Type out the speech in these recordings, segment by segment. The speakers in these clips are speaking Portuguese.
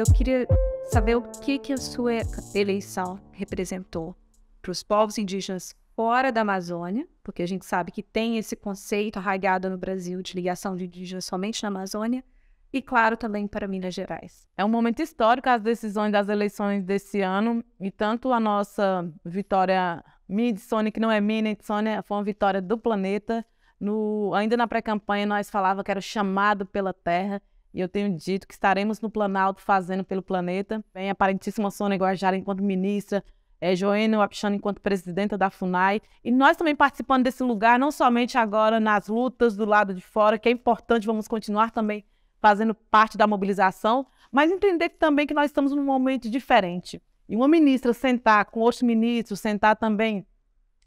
eu queria saber o que, que a sua eleição representou para os povos indígenas fora da Amazônia, porque a gente sabe que tem esse conceito arraigado no Brasil de ligação de indígenas somente na Amazônia, e claro também para Minas Gerais. É um momento histórico as decisões das eleições desse ano, e tanto a nossa vitória Midsônia, que não é minha, né, foi uma vitória do planeta. No, ainda na pré-campanha nós falava que era chamado pela terra, e eu tenho dito que estaremos no Planalto fazendo pelo planeta. Vem a parentíssima Sônia Guajara enquanto ministra, é, Joênia Wapchana enquanto presidenta da FUNAI. E nós também participando desse lugar, não somente agora nas lutas do lado de fora, que é importante, vamos continuar também fazendo parte da mobilização, mas entender também que nós estamos num momento diferente. E uma ministra sentar com outros ministros, sentar também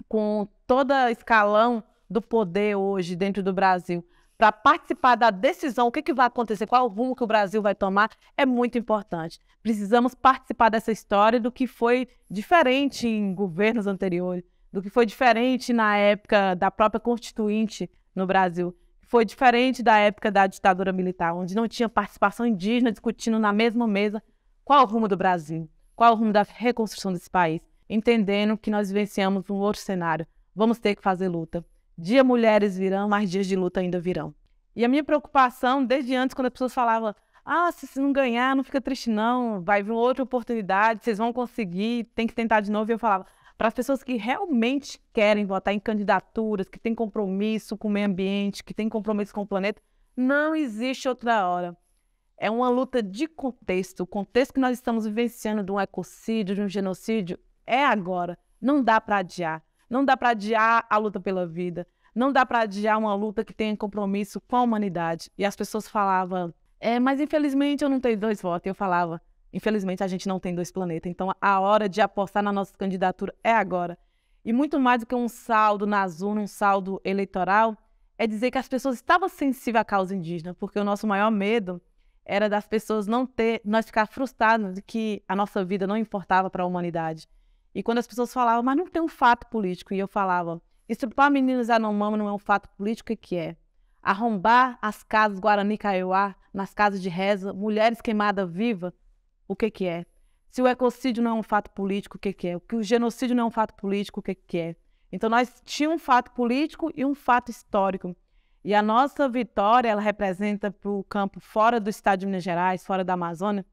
com toda escalão do poder hoje dentro do Brasil, para participar da decisão, o que, que vai acontecer, qual o rumo que o Brasil vai tomar, é muito importante. Precisamos participar dessa história do que foi diferente em governos anteriores, do que foi diferente na época da própria Constituinte no Brasil. Foi diferente da época da ditadura militar, onde não tinha participação indígena discutindo na mesma mesa qual o rumo do Brasil, qual o rumo da reconstrução desse país, entendendo que nós vivenciamos um outro cenário. Vamos ter que fazer luta. Dia mulheres virão, mas dias de luta ainda virão. E a minha preocupação, desde antes, quando as pessoas falavam, ah, se você não ganhar, não fica triste não, vai vir outra oportunidade, vocês vão conseguir, tem que tentar de novo. E eu falava, para as pessoas que realmente querem votar em candidaturas, que têm compromisso com o meio ambiente, que têm compromisso com o planeta, não existe outra hora. É uma luta de contexto. O contexto que nós estamos vivenciando de um ecocídio, de um genocídio, é agora. Não dá para adiar. Não dá para adiar a luta pela vida. Não dá para adiar uma luta que tenha compromisso com a humanidade. E as pessoas falavam, é, mas infelizmente eu não tenho dois votos. Eu falava, infelizmente a gente não tem dois planetas. Então a hora de apostar na nossa candidatura é agora. E muito mais do que um saldo na urnas, um saldo eleitoral, é dizer que as pessoas estavam sensíveis à causa indígena, porque o nosso maior medo era das pessoas não ter, nós ficar frustrados de que a nossa vida não importava para a humanidade. E quando as pessoas falavam, mas não tem um fato político, e eu falava, estrupar meninos é Anomama não é um fato político, o que é? Arrombar as casas Guarani Kaiowá, nas casas de reza, mulheres queimadas viva, o que que é? Se o ecocídio não é um fato político, o que que é? Que o genocídio não é um fato político, o que que é? Então nós tínhamos um fato político e um fato histórico. E a nossa vitória, ela representa para o campo fora do estado de Minas Gerais, fora da Amazônia,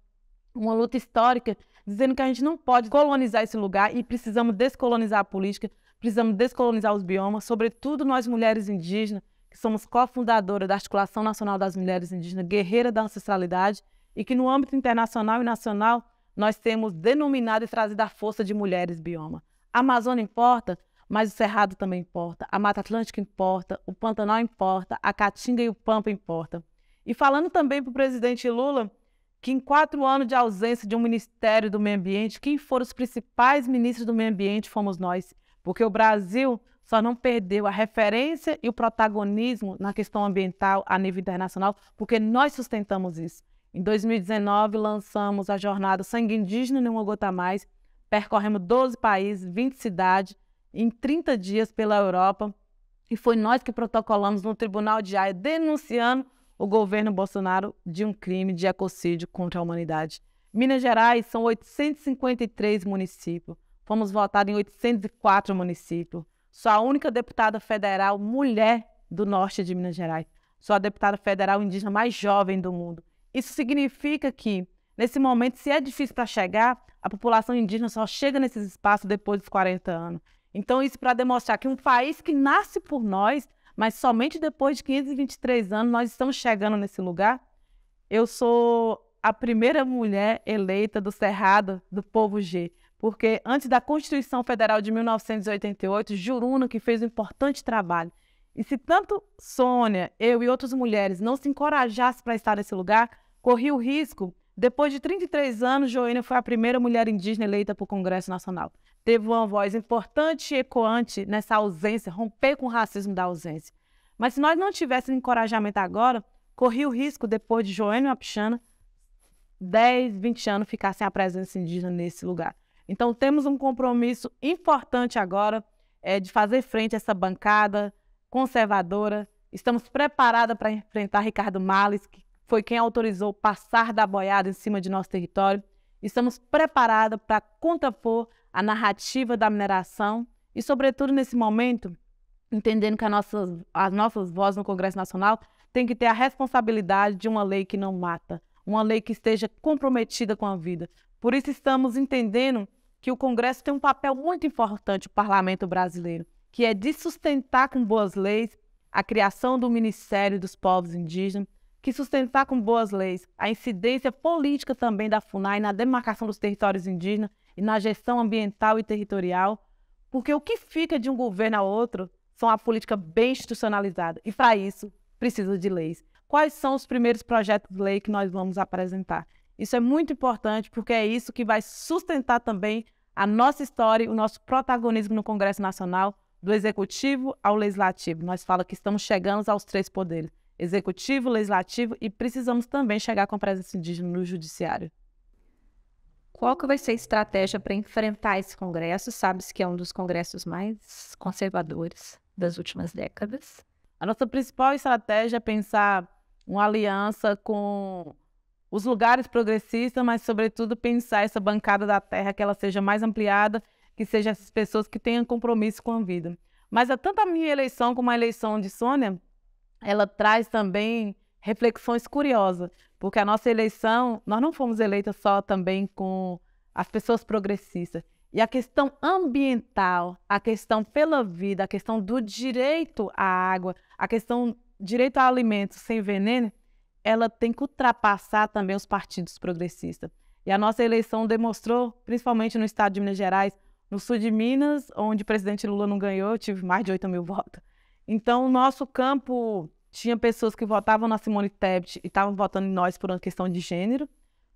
uma luta histórica dizendo que a gente não pode colonizar esse lugar e precisamos descolonizar a política, precisamos descolonizar os biomas, sobretudo nós mulheres indígenas, que somos cofundadoras da Articulação Nacional das Mulheres Indígenas, guerreira da ancestralidade, e que no âmbito internacional e nacional nós temos denominado e trazido a força de mulheres bioma. A Amazônia importa, mas o Cerrado também importa, a Mata Atlântica importa, o Pantanal importa, a Caatinga e o Pampa importa. E falando também para o presidente Lula, que em quatro anos de ausência de um Ministério do Meio Ambiente, quem foram os principais ministros do meio ambiente fomos nós, porque o Brasil só não perdeu a referência e o protagonismo na questão ambiental a nível internacional, porque nós sustentamos isso. Em 2019, lançamos a jornada Sangue Indígena Nenhuma Gota Mais, percorremos 12 países, 20 cidades, em 30 dias pela Europa, e foi nós que protocolamos no Tribunal de Haia denunciando o governo Bolsonaro de um crime de ecocídio contra a humanidade. Minas Gerais são 853 municípios. Fomos votados em 804 municípios. Sou a única deputada federal mulher do norte de Minas Gerais. Sou a deputada federal indígena mais jovem do mundo. Isso significa que, nesse momento, se é difícil para chegar, a população indígena só chega nesses espaços depois dos 40 anos. Então, isso para demonstrar que um país que nasce por nós mas somente depois de 523 anos nós estamos chegando nesse lugar. Eu sou a primeira mulher eleita do Cerrado do povo G, porque antes da Constituição Federal de 1988, Juruna que fez um importante trabalho. E se tanto Sônia, eu e outras mulheres não se encorajassem para estar nesse lugar, corria o risco depois de 33 anos, Joênia foi a primeira mulher indígena eleita para o Congresso Nacional. Teve uma voz importante e ecoante nessa ausência, romper com o racismo da ausência. Mas se nós não tivéssemos encorajamento agora, corria o risco, depois de Joênia Apixana, 10, 20 anos ficar sem a presença indígena nesse lugar. Então, temos um compromisso importante agora é, de fazer frente a essa bancada conservadora. Estamos preparadas para enfrentar Ricardo Males, que foi quem autorizou passar da boiada em cima de nosso território. Estamos preparados para contrapor a narrativa da mineração e, sobretudo nesse momento, entendendo que nossas, as nossas vozes no Congresso Nacional têm que ter a responsabilidade de uma lei que não mata, uma lei que esteja comprometida com a vida. Por isso, estamos entendendo que o Congresso tem um papel muito importante, o parlamento brasileiro, que é de sustentar com boas leis a criação do Ministério dos Povos Indígenas, que sustentar com boas leis a incidência política também da FUNAI na demarcação dos territórios indígenas e na gestão ambiental e territorial, porque o que fica de um governo a outro são a política bem institucionalizada, e para isso precisa de leis. Quais são os primeiros projetos de lei que nós vamos apresentar? Isso é muito importante porque é isso que vai sustentar também a nossa história e o nosso protagonismo no Congresso Nacional, do Executivo ao Legislativo. Nós falamos que estamos chegando aos três poderes executivo, legislativo e precisamos também chegar com presença indígena no judiciário. Qual que vai ser a estratégia para enfrentar esse congresso? Sabes que é um dos congressos mais conservadores das últimas décadas. A nossa principal estratégia é pensar uma aliança com os lugares progressistas, mas sobretudo pensar essa bancada da terra que ela seja mais ampliada, que seja essas pessoas que tenham compromisso com a vida. Mas é tanto a minha eleição como a eleição de Sônia ela traz também reflexões curiosas, porque a nossa eleição, nós não fomos eleitas só também com as pessoas progressistas. E a questão ambiental, a questão pela vida, a questão do direito à água, a questão direito a alimentos sem veneno, ela tem que ultrapassar também os partidos progressistas. E a nossa eleição demonstrou, principalmente no estado de Minas Gerais, no sul de Minas, onde o presidente Lula não ganhou, eu tive mais de 8 mil votos. Então, o nosso campo tinha pessoas que votavam na Simone Tebet e estavam votando em nós por uma questão de gênero.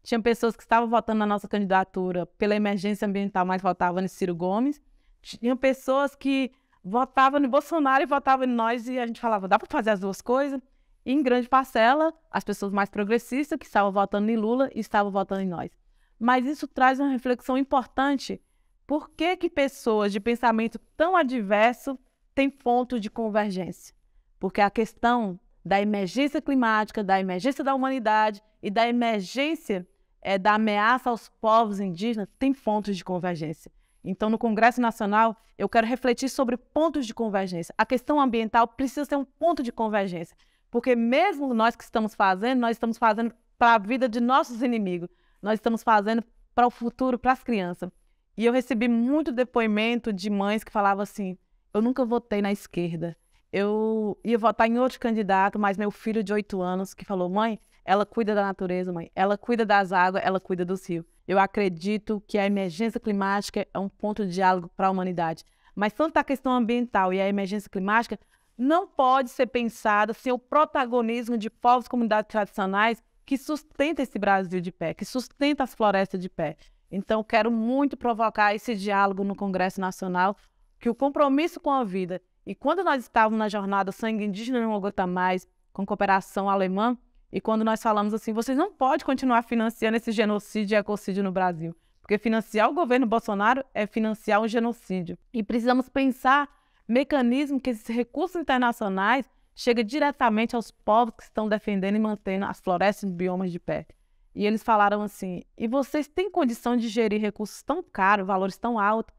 Tinha pessoas que estavam votando na nossa candidatura pela emergência ambiental, mas votavam em Ciro Gomes. Tinha pessoas que votavam em Bolsonaro e votavam em nós e a gente falava, dá para fazer as duas coisas? E em grande parcela, as pessoas mais progressistas que estavam votando em Lula e estavam votando em nós. Mas isso traz uma reflexão importante. Por que que pessoas de pensamento tão adverso tem ponto de convergência, porque a questão da emergência climática, da emergência da humanidade e da emergência é, da ameaça aos povos indígenas tem pontos de convergência. Então, no Congresso Nacional, eu quero refletir sobre pontos de convergência. A questão ambiental precisa ser um ponto de convergência, porque mesmo nós que estamos fazendo, nós estamos fazendo para a vida de nossos inimigos, nós estamos fazendo para o futuro, para as crianças. E eu recebi muito depoimento de mães que falavam assim: eu nunca votei na esquerda. Eu ia votar em outro candidato, mas meu filho de oito anos que falou: mãe, ela cuida da natureza, mãe, ela cuida das águas, ela cuida dos rios. Eu acredito que a emergência climática é um ponto de diálogo para a humanidade. Mas tanto a questão ambiental e a emergência climática não pode ser pensada sem o protagonismo de povos e comunidades tradicionais que sustenta esse Brasil de pé, que sustenta as florestas de pé. Então, quero muito provocar esse diálogo no Congresso Nacional que o compromisso com a vida, e quando nós estávamos na jornada Sangue Indígena Não Gota Mais, com cooperação alemã, e quando nós falamos assim, vocês não podem continuar financiando esse genocídio e ecocídio no Brasil, porque financiar o governo Bolsonaro é financiar um genocídio. E precisamos pensar mecanismo que esses recursos internacionais cheguem diretamente aos povos que estão defendendo e mantendo as florestas e biomas de pé. E eles falaram assim: e vocês têm condição de gerir recursos tão caros, valores tão altos,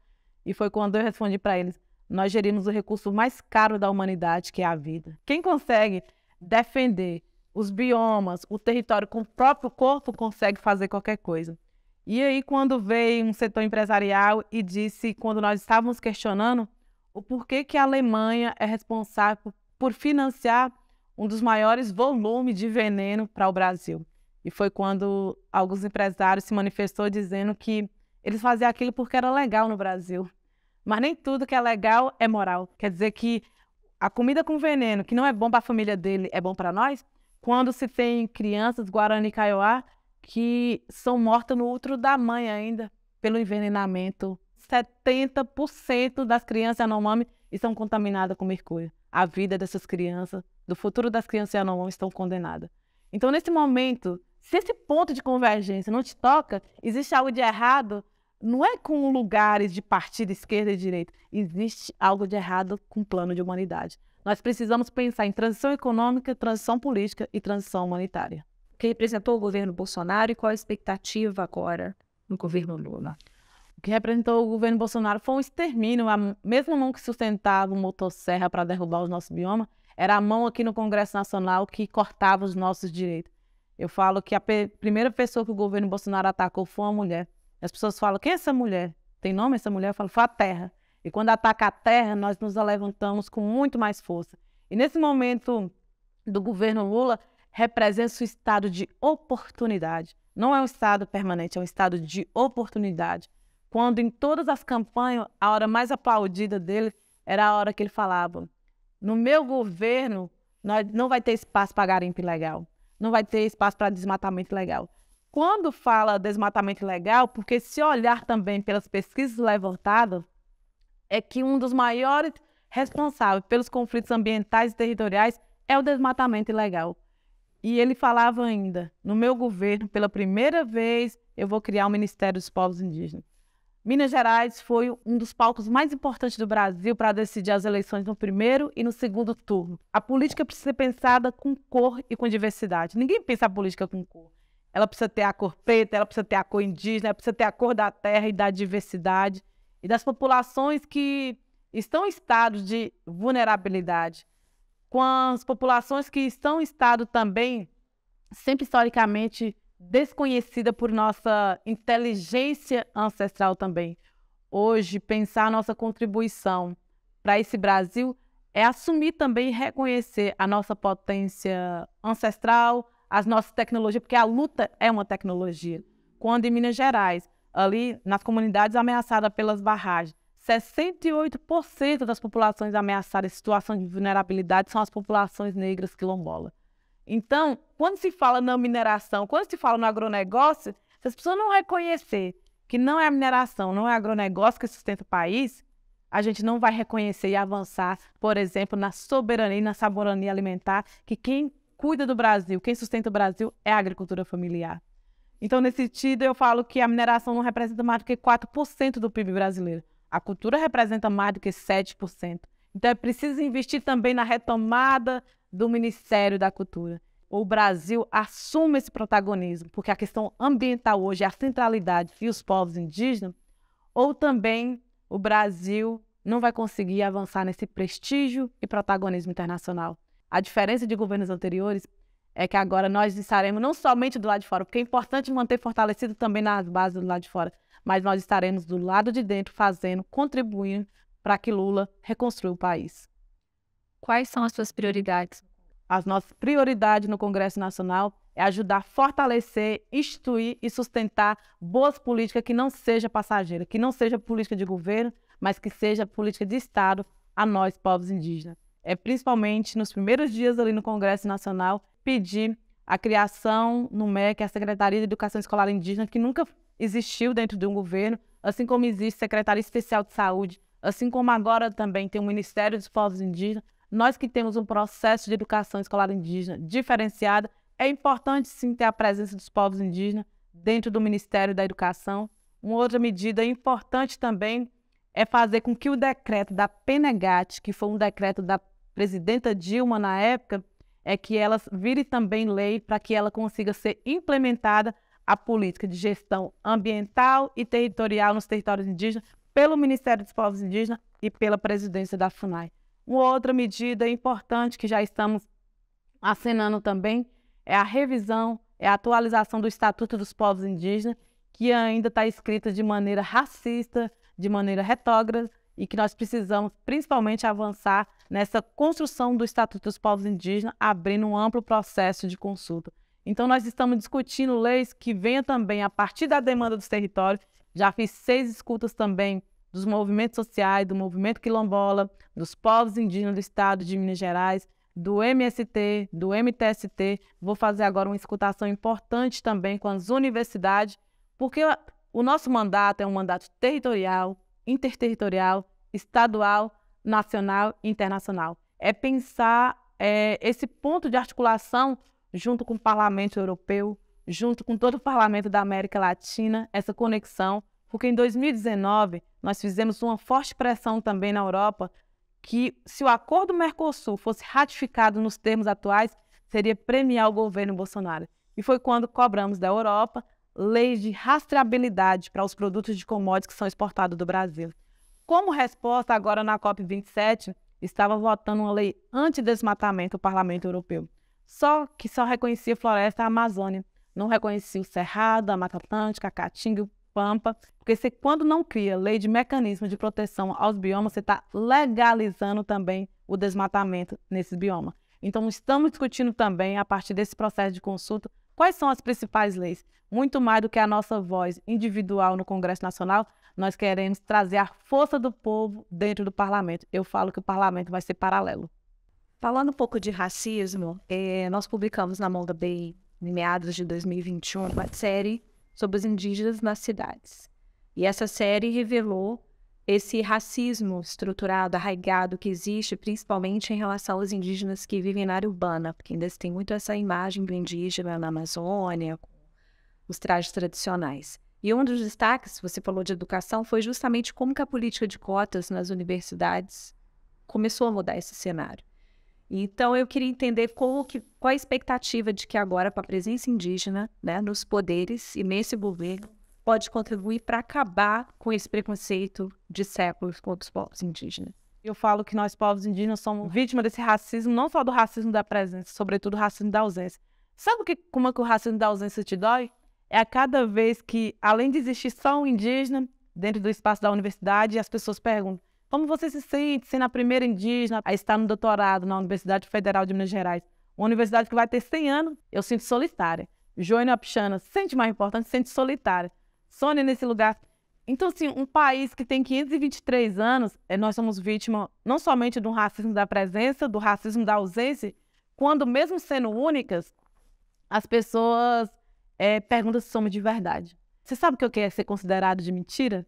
e foi quando eu respondi para eles: nós gerimos o recurso mais caro da humanidade, que é a vida. Quem consegue defender os biomas, o território com o próprio corpo, consegue fazer qualquer coisa. E aí, quando veio um setor empresarial e disse, quando nós estávamos questionando, o porquê que a Alemanha é responsável por financiar um dos maiores volumes de veneno para o Brasil. E foi quando alguns empresários se manifestou dizendo que eles faziam aquilo porque era legal no Brasil. Mas nem tudo que é legal é moral. Quer dizer que a comida com veneno, que não é bom para a família dele, é bom para nós? Quando se tem crianças Guarani e Kaiowá que são mortas no útero da mãe ainda pelo envenenamento. 70% das crianças Yanomami estão contaminadas com mercúrio. A vida dessas crianças, do futuro das crianças Yanomami estão condenadas. Então, nesse momento, se esse ponto de convergência não te toca, existe algo de errado não é com lugares de partido esquerda e direita. Existe algo de errado com o plano de humanidade. Nós precisamos pensar em transição econômica, transição política e transição humanitária. O que representou o governo Bolsonaro e qual a expectativa agora no governo Lula? O que representou o governo Bolsonaro foi um extermínio. A mesma mão que sustentava o motosserra para derrubar os nossos bioma era a mão aqui no Congresso Nacional que cortava os nossos direitos. Eu falo que a primeira pessoa que o governo Bolsonaro atacou foi uma mulher. As pessoas falam: quem é essa mulher? Tem nome essa mulher? Eu falo: foi a terra. E quando ataca a terra, nós nos levantamos com muito mais força. E nesse momento do governo Lula, representa o estado de oportunidade. Não é um estado permanente, é um estado de oportunidade. Quando em todas as campanhas, a hora mais aplaudida dele era a hora que ele falava: no meu governo, nós não vai ter espaço para garimpo legal, não vai ter espaço para desmatamento legal quando fala desmatamento ilegal, porque se olhar também pelas pesquisas levantadas, é que um dos maiores responsáveis pelos conflitos ambientais e territoriais é o desmatamento ilegal. E ele falava ainda: no meu governo, pela primeira vez, eu vou criar o Ministério dos Povos Indígenas. Minas Gerais foi um dos palcos mais importantes do Brasil para decidir as eleições no primeiro e no segundo turno. A política precisa ser pensada com cor e com diversidade. Ninguém pensa a política com cor ela precisa ter a cor preta, ela precisa ter a cor indígena, ela precisa ter a cor da terra e da diversidade e das populações que estão em estado de vulnerabilidade, com as populações que estão em estado também, sempre historicamente, desconhecida por nossa inteligência ancestral também. Hoje, pensar nossa contribuição para esse Brasil é assumir também e reconhecer a nossa potência ancestral, as nossas tecnologias, porque a luta é uma tecnologia. Quando em Minas Gerais, ali nas comunidades ameaçadas pelas barragens, 68% das populações ameaçadas em situação de vulnerabilidade são as populações negras quilombolas. Então, quando se fala na mineração, quando se fala no agronegócio, se as pessoas não reconhecer que não é a mineração, não é o agronegócio que sustenta o país, a gente não vai reconhecer e avançar, por exemplo, na soberania e na saborania alimentar, que quem cuida do Brasil, quem sustenta o Brasil é a agricultura familiar. Então, nesse sentido, eu falo que a mineração não representa mais do que 4% do PIB brasileiro. A cultura representa mais do que 7%. Então, é preciso investir também na retomada do Ministério da Cultura. O Brasil assume esse protagonismo, porque a questão ambiental hoje é a centralidade e os povos indígenas, ou também o Brasil não vai conseguir avançar nesse prestígio e protagonismo internacional. A diferença de governos anteriores é que agora nós estaremos não somente do lado de fora, porque é importante manter fortalecido também nas bases do lado de fora, mas nós estaremos do lado de dentro fazendo, contribuindo para que Lula reconstrua o país. Quais são as suas prioridades? As nossas prioridades no Congresso Nacional é ajudar a fortalecer, instituir e sustentar boas políticas que não seja passageira, que não seja política de governo, mas que seja política de Estado a nós, povos indígenas é, principalmente nos primeiros dias ali no Congresso Nacional, pedir a criação no MEC, a Secretaria de Educação Escolar Indígena, que nunca existiu dentro de um governo, assim como existe Secretaria Especial de Saúde, assim como agora também tem o Ministério dos Povos Indígenas, nós que temos um processo de educação escolar indígena diferenciada, é importante sim ter a presença dos povos indígenas dentro do Ministério da Educação. Uma outra medida importante também é fazer com que o decreto da PENEGAT, que foi um decreto da presidenta Dilma na época, é que ela vire também lei para que ela consiga ser implementada a política de gestão ambiental e territorial nos territórios indígenas pelo Ministério dos Povos Indígenas e pela presidência da FUNAI. Uma outra medida importante que já estamos assinando também é a revisão, é a atualização do Estatuto dos Povos Indígenas, que ainda está escrita de maneira racista, de maneira retógrada, e que nós precisamos principalmente avançar nessa construção do Estatuto dos Povos Indígenas, abrindo um amplo processo de consulta. Então, nós estamos discutindo leis que venham também a partir da demanda dos territórios. Já fiz seis escutas também dos movimentos sociais, do movimento quilombola, dos povos indígenas do estado de Minas Gerais, do MST, do MTST. Vou fazer agora uma escutação importante também com as universidades, porque o nosso mandato é um mandato territorial, interterritorial, estadual, nacional e internacional. É pensar é, esse ponto de articulação junto com o Parlamento Europeu, junto com todo o Parlamento da América Latina, essa conexão, porque em 2019 nós fizemos uma forte pressão também na Europa que se o acordo Mercosul fosse ratificado nos termos atuais, seria premiar o governo Bolsonaro. E foi quando cobramos da Europa leis de rastreabilidade para os produtos de commodities que são exportados do Brasil. Como resposta, agora na COP27, estava votando uma lei anti-desmatamento o Parlamento Europeu, só que só reconhecia a floresta a Amazônia, não reconhecia o Cerrado, a Mata Atlântica, a Caatinga, o Pampa, porque se quando não cria lei de mecanismo de proteção aos biomas, você está legalizando também o desmatamento nesses biomas. Então, estamos discutindo também, a partir desse processo de consulta, Quais são as principais leis? Muito mais do que a nossa voz individual no Congresso Nacional, nós queremos trazer a força do povo dentro do parlamento. Eu falo que o parlamento vai ser paralelo. Falando um pouco de racismo, eh, nós publicamos na Molda Bay, em meados de 2021, uma série sobre os indígenas nas cidades. E essa série revelou esse racismo estruturado, arraigado que existe, principalmente em relação aos indígenas que vivem na área urbana, porque ainda se tem muito essa imagem do indígena na Amazônia, com os trajes tradicionais. E um dos destaques, você falou de educação, foi justamente como que a política de cotas nas universidades começou a mudar esse cenário. Então, eu queria entender que, qual a expectativa de que agora, para a presença indígena né, nos poderes e nesse governo, pode contribuir para acabar com esse preconceito de séculos contra os povos indígenas. Eu falo que nós, povos indígenas, somos vítimas desse racismo, não só do racismo da presença, sobretudo o racismo da ausência. Sabe que, como é que o racismo da ausência te dói? É a cada vez que, além de existir só um indígena dentro do espaço da universidade, as pessoas perguntam, como você se sente sendo a primeira indígena a estar no doutorado na Universidade Federal de Minas Gerais? Uma universidade que vai ter 100 anos, eu sinto solitária. Joana Pichana, sente mais importante, sente solitária. Sônia nesse lugar. Então, assim, um país que tem 523 anos, é, nós somos vítima não somente do racismo da presença, do racismo da ausência, quando, mesmo sendo únicas, as pessoas é, perguntam se somos de verdade. Você sabe o que eu quero ser considerado de mentira?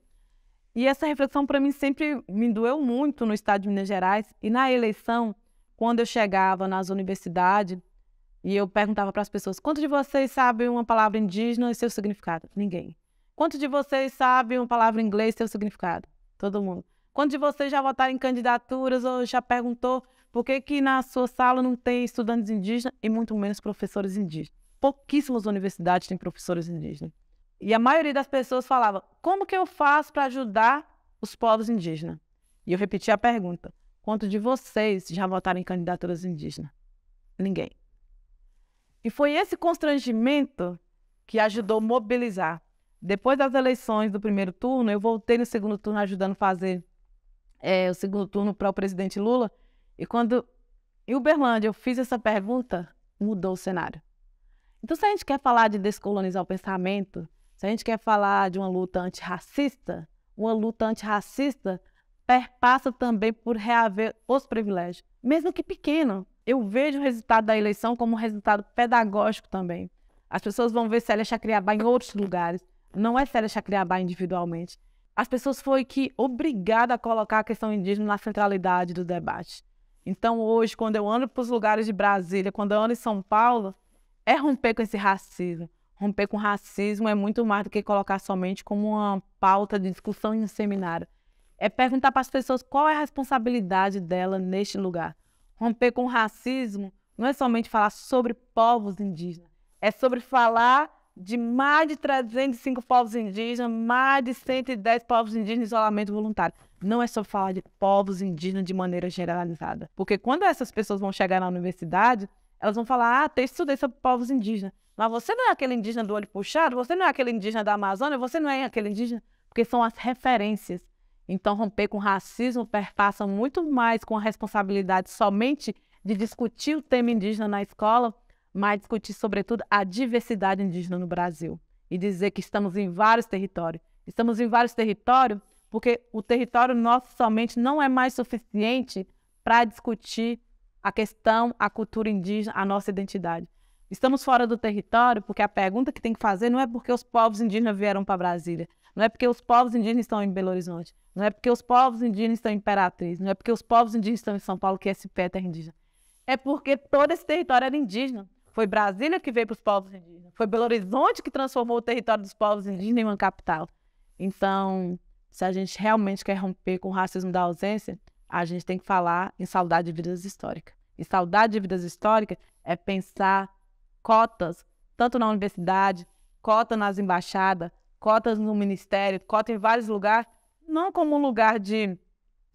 E essa reflexão, para mim, sempre me doeu muito no estado de Minas Gerais. E na eleição, quando eu chegava nas universidades e eu perguntava para as pessoas: quantos de vocês sabem uma palavra indígena e seu significado? Ninguém. Quantos de vocês sabem uma palavra em inglês seu significado? Todo mundo. Quantos de vocês já votaram em candidaturas ou já perguntou por que, que na sua sala não tem estudantes indígenas e muito menos professores indígenas? Pouquíssimas universidades têm professores indígenas. E a maioria das pessoas falava: como que eu faço para ajudar os povos indígenas? E eu repeti a pergunta: quantos de vocês já votaram em candidaturas indígenas? Ninguém. E foi esse constrangimento que ajudou a mobilizar. Depois das eleições do primeiro turno, eu voltei no segundo turno ajudando a fazer é, o segundo turno para o presidente Lula. E quando em Uberlândia eu fiz essa pergunta, mudou o cenário. Então, se a gente quer falar de descolonizar o pensamento, se a gente quer falar de uma luta antirracista, uma luta antirracista perpassa também por reaver os privilégios, mesmo que pequeno. Eu vejo o resultado da eleição como um resultado pedagógico também. As pessoas vão ver Célia Chacriabá em outros lugares não é sério séria Chacriabá individualmente. As pessoas foi que obrigada a colocar a questão indígena na centralidade do debate. Então, hoje, quando eu ando para os lugares de Brasília, quando eu ando em São Paulo, é romper com esse racismo. Romper com racismo é muito mais do que colocar somente como uma pauta de discussão em um seminário. É perguntar para as pessoas qual é a responsabilidade dela neste lugar. Romper com racismo não é somente falar sobre povos indígenas, é sobre falar de mais de 305 povos indígenas, mais de 110 povos indígenas em isolamento voluntário. Não é só falar de povos indígenas de maneira generalizada. Porque quando essas pessoas vão chegar na universidade, elas vão falar: ah, até estudei sobre povos indígenas. Mas você não é aquele indígena do olho puxado, você não é aquele indígena da Amazônia, você não é aquele indígena. Porque são as referências. Então, romper com racismo perpassa muito mais com a responsabilidade somente de discutir o tema indígena na escola mas discutir, sobretudo, a diversidade indígena no Brasil e dizer que estamos em vários territórios. Estamos em vários territórios porque o território nosso somente não é mais suficiente para discutir a questão, a cultura indígena, a nossa identidade. Estamos fora do território porque a pergunta que tem que fazer não é porque os povos indígenas vieram para Brasília, não é porque os povos indígenas estão em Belo Horizonte, não é porque os povos indígenas estão em Imperatriz, não é porque os povos indígenas estão em São Paulo que é esse pé é terra indígena. É porque todo esse território era indígena. Foi Brasília que veio para os povos indígenas. Foi Belo Horizonte que transformou o território dos povos indígenas em uma capital. Então, se a gente realmente quer romper com o racismo da ausência, a gente tem que falar em saudade de vidas históricas. E saudade de vidas históricas é pensar cotas, tanto na universidade, cota nas embaixadas, cotas no ministério, cota em vários lugares, não como um lugar de,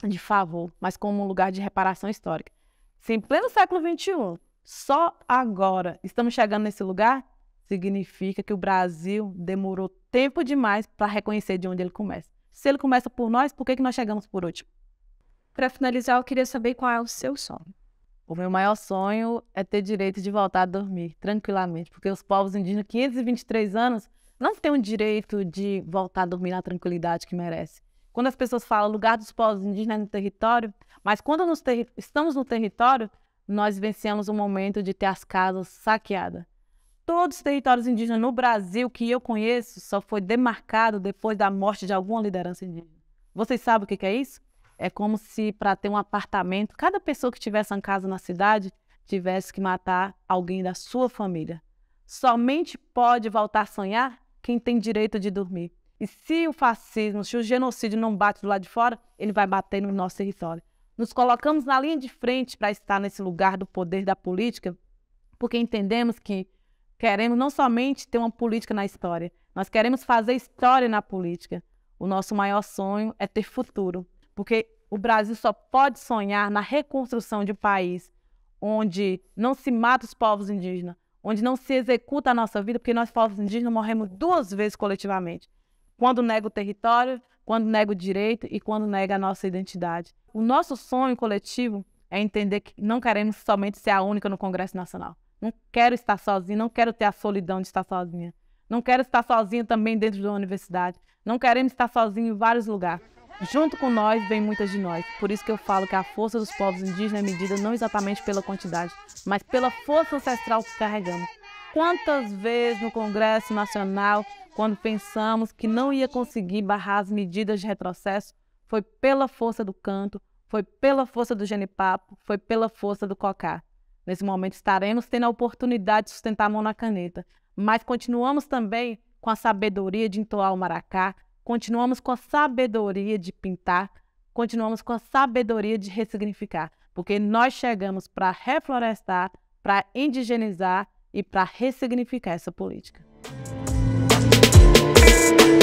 de favor, mas como um lugar de reparação histórica. Se em pleno século XXI só agora estamos chegando nesse lugar, significa que o Brasil demorou tempo demais para reconhecer de onde ele começa. Se ele começa por nós, por que, que nós chegamos por último? Para finalizar, eu queria saber qual é o seu sonho. O meu maior sonho é ter direito de voltar a dormir tranquilamente, porque os povos indígenas, 523 anos, não têm o direito de voltar a dormir na tranquilidade que merece. Quando as pessoas falam lugar dos povos indígenas é no território, mas quando ter... estamos no território, nós vencemos o momento de ter as casas saqueadas. Todos os territórios indígenas no Brasil que eu conheço só foi demarcado depois da morte de alguma liderança indígena. Vocês sabem o que é isso? É como se para ter um apartamento, cada pessoa que tivesse uma casa na cidade tivesse que matar alguém da sua família. Somente pode voltar a sonhar quem tem direito de dormir. E se o fascismo, se o genocídio não bate do lado de fora, ele vai bater no nosso território. Nos colocamos na linha de frente para estar nesse lugar do poder da política, porque entendemos que queremos não somente ter uma política na história, nós queremos fazer história na política. O nosso maior sonho é ter futuro, porque o Brasil só pode sonhar na reconstrução de um país onde não se mata os povos indígenas, onde não se executa a nossa vida, porque nós povos indígenas morremos duas vezes coletivamente. Quando nega o território quando nega o direito e quando nega a nossa identidade. O nosso sonho coletivo é entender que não queremos somente ser a única no Congresso Nacional. Não quero estar sozinha, não quero ter a solidão de estar sozinha. Não quero estar sozinha também dentro de uma universidade. Não queremos estar sozinha em vários lugares. Junto com nós vem muitas de nós. Por isso que eu falo que a força dos povos indígenas é medida não exatamente pela quantidade, mas pela força ancestral que carregamos. Quantas vezes no Congresso Nacional quando pensamos que não ia conseguir barrar as medidas de retrocesso, foi pela força do canto, foi pela força do genipapo, foi pela força do cocá. Nesse momento estaremos tendo a oportunidade de sustentar a mão na caneta, mas continuamos também com a sabedoria de entoar o maracá, continuamos com a sabedoria de pintar, continuamos com a sabedoria de ressignificar, porque nós chegamos para reflorestar, para indigenizar e para ressignificar essa política. thank you